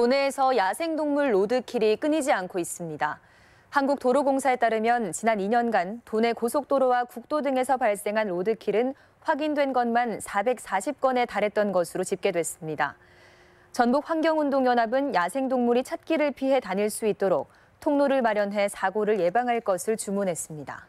도내에서 야생동물 로드킬이 끊이지 않고 있습니다. 한국도로공사에 따르면 지난 2년간 도내 고속도로와 국도 등에서 발생한 로드킬은 확인된 것만 440건에 달했던 것으로 집계됐습니다. 전북 환경운동연합은 야생동물이 찾기를 피해 다닐 수 있도록 통로를 마련해 사고를 예방할 것을 주문했습니다.